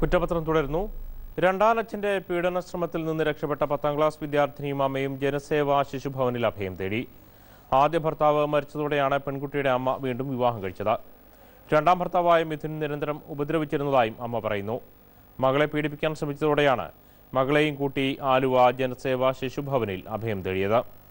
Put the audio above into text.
കുറ്റപത്രം തുടരുന്നു രണ്ടാലച്ഛൻ്റെ പീഡനശ്രമത്തിൽ നിന്ന് രക്ഷപ്പെട്ട പത്താം ക്ലാസ് വിദ്യാർത്ഥിനിയും അമ്മയും ജനസേവാ ശിശുഭവനിൽ അഭയം തേടി ആദ്യ ഭർത്താവ് മരിച്ചതോടെയാണ് പെൺകുട്ടിയുടെ അമ്മ വീണ്ടും വിവാഹം കഴിച്ചത് രണ്ടാം ഭർത്താവായ മിഥുൻ നിരന്തരം ഉപദ്രവിച്ചിരുന്നതായും അമ്മ പറയുന്നു മകളെ പീഡിപ്പിക്കാൻ ശ്രമിച്ചതോടെയാണ് മകളെയും കൂട്ടി ആലുവ ജനസേവാ ശിശുഭവനിൽ അഭയം തേടിയത്